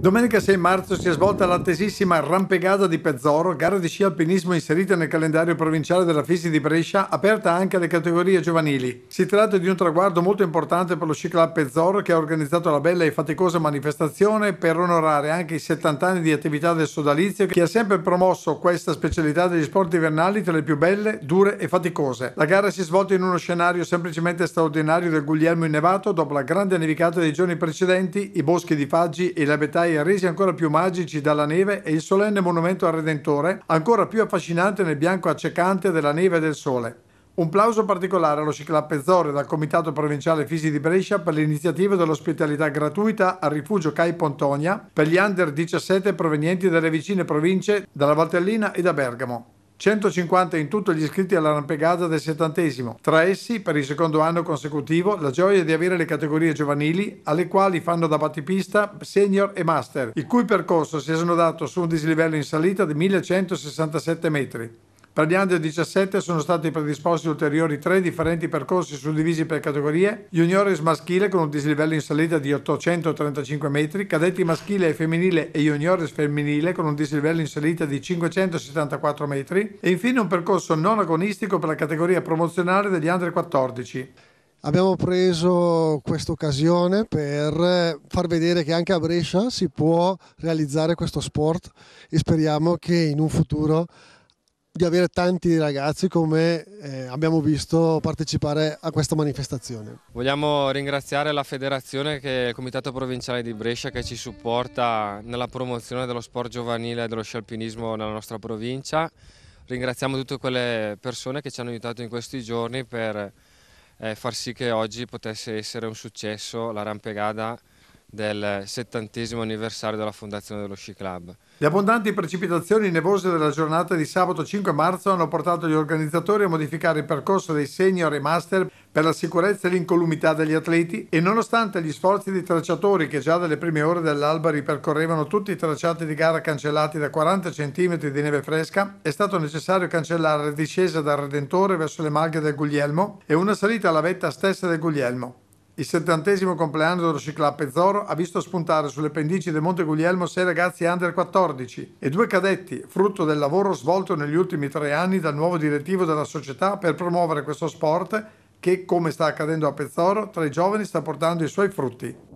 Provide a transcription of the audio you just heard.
Domenica 6 marzo si è svolta l'attesissima Rampegata di Pezzoro, gara di sci alpinismo inserita nel calendario provinciale della Fisi di Brescia, aperta anche alle categorie giovanili. Si tratta di un traguardo molto importante per lo Sci Club Pezzoro che ha organizzato la bella e faticosa manifestazione per onorare anche i 70 anni di attività del sodalizio che ha sempre promosso questa specialità degli sport invernali tra le più belle, dure e faticose. La gara si è svolta in uno scenario semplicemente straordinario del Guglielmo innevato dopo la grande nevicata dei giorni precedenti, i boschi di Faggi e le Betaia Baia resi ancora più magici dalla neve e il solenne monumento al Redentore ancora più affascinante nel bianco accecante della neve e del sole. Un plauso particolare allo Ciclapezzore dal Comitato Provinciale Fisi di Brescia per l'iniziativa dell'ospitalità gratuita al rifugio CAI Pontonia per gli under 17 provenienti dalle vicine province dalla Valtellina e da Bergamo. 150 in tutto gli iscritti alla rampegata del settantesimo. Tra essi, per il secondo anno consecutivo, la gioia di avere le categorie giovanili, alle quali fanno da battipista senior e master, il cui percorso si è snodato su un dislivello in salita di 1167 metri. Per gli under 17 sono stati predisposti ulteriori tre differenti percorsi suddivisi per categorie, juniores maschile con un dislivello in salita di 835 metri, cadetti maschile e femminile e juniores femminile con un dislivello in salita di 574 metri e infine un percorso non agonistico per la categoria promozionale degli under 14. Abbiamo preso questa occasione per far vedere che anche a Brescia si può realizzare questo sport e speriamo che in un futuro di avere tanti ragazzi come eh, abbiamo visto partecipare a questa manifestazione. Vogliamo ringraziare la federazione che è il Comitato Provinciale di Brescia che ci supporta nella promozione dello sport giovanile e dello scialpinismo nella nostra provincia. Ringraziamo tutte quelle persone che ci hanno aiutato in questi giorni per eh, far sì che oggi potesse essere un successo la rampegada del settantesimo anniversario della fondazione dello Sci Club. Le abbondanti precipitazioni nevose della giornata di sabato 5 marzo hanno portato gli organizzatori a modificare il percorso dei senior e master per la sicurezza e l'incolumità degli atleti e nonostante gli sforzi dei tracciatori che già dalle prime ore dell'alba ripercorrevano tutti i tracciati di gara cancellati da 40 cm di neve fresca, è stato necessario cancellare la discesa dal Redentore verso le maglie del Guglielmo e una salita alla vetta stessa del Guglielmo. Il settantesimo compleanno dello Cicla Pezzoro ha visto spuntare sulle pendici del Monte Guglielmo sei ragazzi under 14 e due cadetti, frutto del lavoro svolto negli ultimi tre anni dal nuovo direttivo della società per promuovere questo sport che, come sta accadendo a Pezzoro, tra i giovani sta portando i suoi frutti.